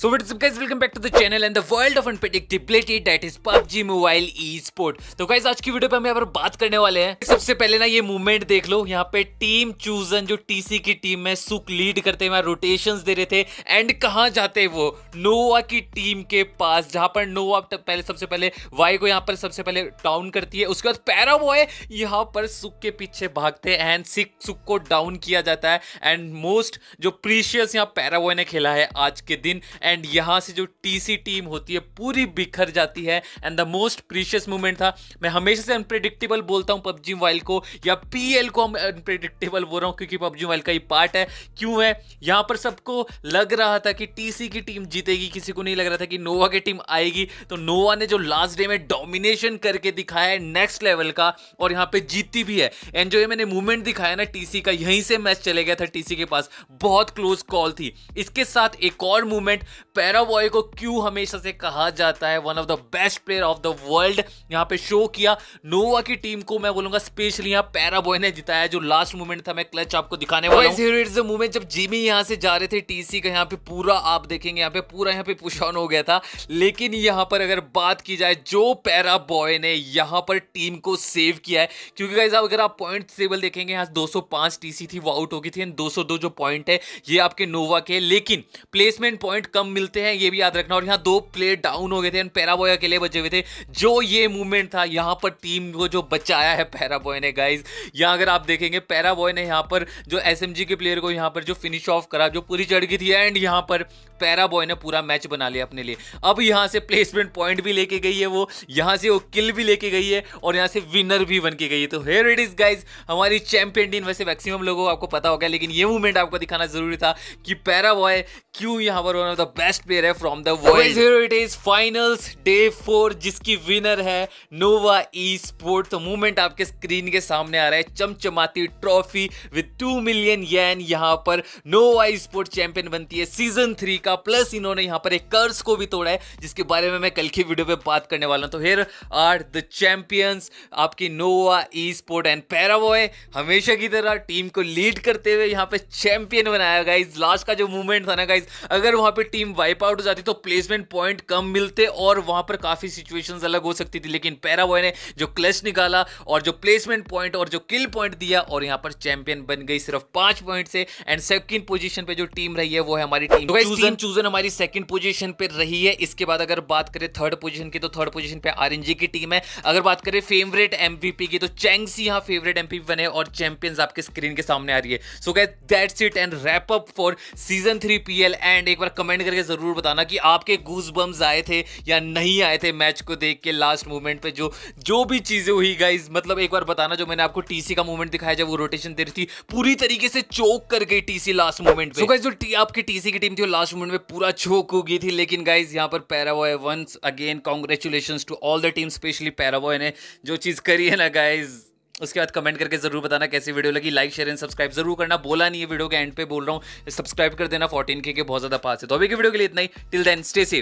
So what's up guys welcome back to the channel and the world of unpredictability that is PUBG Mobile eSport. तो guys आज की video पे हम यहाँ पर बात करने वाले हैं सबसे पहले ना ये मूवमेंट देख लो यहाँ पे टीम चूजन जो TC की टीम में सुख लीड करते हैं रोटेशंस दे रहे थे एंड कहाँ जाते वो नोवा की टीम के पास जहां पर नोवा पहले सबसे पहले वाई को यहाँ पर सबसे पहले डाउन करती है उसके बाद पैरा बॉय यहाँ पर सुख के पीछे भागते हैं एंड सिख सुख को डाउन किया जाता है एंड मोस्ट जो प्रीशियस यहाँ पैरा वो ने खेला है आज के दिन एंड यहाँ से जो टीसी टीम होती है पूरी बिखर जाती है and the most precious moment था मैं हमेशा से अनप्रिडिक्टेबल बोलता हूँ पबजी मोबाइल को या पी को अनप्रिडिक्टेबल बोल रहा हूँ क्योंकि पबजी मोबाइल का ही पार्ट है क्यों है यहाँ पर सबको लग रहा था कि टीसी की टीम जीतेगी किसी को नहीं लग रहा था कि नोवा की टीम आएगी तो नोवा ने जो लास्ट डे में डोमिनेशन करके दिखाया है नेक्स्ट लेवल का और यहाँ पे जीती भी है एंड जो ये मैंने मूवमेंट दिखाया ना टीसी का यहीं से मैच चले गया था टीसी के पास बहुत क्लोज कॉल थी इसके साथ एक और मूवमेंट पैराबॉय को क्यों हमेशा से कहा जाता है one of the best player of the world यहाँ पे शो किया नोवा की टीम को मैं बोलूंगा स्पेशली यहाँ पैराबॉय ने जिताया जो लास्ट मूवमेंट था मैं क्लच आपको दिखाने वाला हूँ मूवमेंट जब जिमी यहाँ से जा रहे थे टीसी का यहाँ पे पूरा आप देखेंगे यहाँ पे पूरा यहाँ पे पुशन हो गया था लेकिन यहाँ पर अगर बात की जाए जो पैरा बॉय ने यहाँ पर टीम को सेव किया है क्योंकि अगर आप पॉइंट टेबल देखेंगे यहाँ दो टीसी थी वो आउट हो गई थी एंड दो जो पॉइंट है ये आपके नोवा के लेकिन प्लेसमेंट पॉइंट कम कम मिलते हैं ये भी याद रखना और यहाँ दो प्लेयर डाउन हो गए थे पैराबॉय अकेले बचे हुए थे जो ये मूवमेंट था यहाँ पर टीम को जो बचाया है पैराबॉय ने गाइज यहाँ अगर आप देखेंगे पैराबॉय ने यहाँ पर जो एस के प्लेयर को यहाँ पर जो फिनिश ऑफ करा जो पूरी चढ़ गई थी एंड यहाँ पर पैराबॉय ने पूरा मैच बना लिया अपने लिए अब यहाँ से प्लेसमेंट पॉइंट भी लेके गई है वो यहाँ से वो किल भी लेके गई है और यहाँ से विनर भी बन के गई है तो हेयर इट इज गाइज हमारी चैंपियन टीम वैसे मैक्सिमम लोगों को आपको पता होगा लेकिन ये मूवमेंट आपको दिखाना जरूरी था कि पैराबॉय क्यों यहाँ पर one of the best player है from the world here it is finals day four जिसकी विनर है नोवा ई स्पोर्ट तो मूवमेंट आपके स्क्रीन के सामने आ रहा है चमचमाती trophy with two million yen यहाँ पर नोवा ई स्पोर्ट चैंपियन बनती है सीजन थ्री का प्लस इन्होंने यहाँ पर एक कर्ज को भी तोड़ा है जिसके बारे में मैं कल की वीडियो पे बात करने वाला हूँ तो हेयर आर द चैंपियंस आपकी नोवा ई स्पोर्ट एंड पैराबॉय हमेशा की तरह टीम को लीड करते हुए यहाँ पे चैंपियन बनाया गया लास्ट का जो मूवमेंट था ना गाइज अगर वहां पर टीम टीम वाइप आउट हो जाती तो प्लेसमेंट पॉइंट कम मिलते और वहां पर काफी सिचुएशंस अलग हो सकती थी लेकिन पैराबॉय ने जो क्लच निकाला और जो प्लेसमेंट पॉइंट और जो किल पॉइंट दिया और यहाँ पर चैंपियन बन गई सिर्फ पांच पॉइंट से एंड सेकंड पोजीशन पे जो टीम रही है वो है हमारी टीम तो चूजन चूजन हमारी सेकंड पोजीशन पे रही है इसके बाद अगर बात करें थर्ड पोजीशन की तो थर्ड पोजीशन पे आरएनजी की टीम है अगर बात करें फेवरेट एमवीपी की तो चैंग्स यहाँ फेवरेट एमपी बने और चैंपियंस आपके स्क्रीन के सामने आ रही है so guys that's it and wrap up for season three PL and एक बार कमेंट करके करके ज़रूर बताना कि आपके गूज बम्स आए थे या नहीं आए थे मैच को देख के लास्ट मूवमेंट पे जो जो भी चीज़ें हुई गाइज मतलब एक बार बताना जो मैंने आपको टीसी का मूवमेंट दिखाया जब वो रोटेशन दे रही थी पूरी तरीके से चोक कर गई टीसी लास्ट मूवमेंट पे so guys, जो टी, आपकी टीसी की टीम थी लास्ट मूवमेंट में पूरा चोक हो गई थी लेकिन गाइज यहाँ पर पैरावॉय once again congratulation to all the team specially पैरावॉय ने जो चीज़ करी है ना गाइज उसके बाद कमेंट करके ज़रूर बताना कैसी वीडियो लगी लाइक शेयर एंड सब्सक्राइब जरूर करना बोला नहीं है वीडियो के एंड पे बोल रहा हूँ सब्सक्राइब कर देना फोर्टीन के बहुत ज़्यादा पास है तो अभी की वीडियो के लिए इतना ही टिल देन स्टे सेफ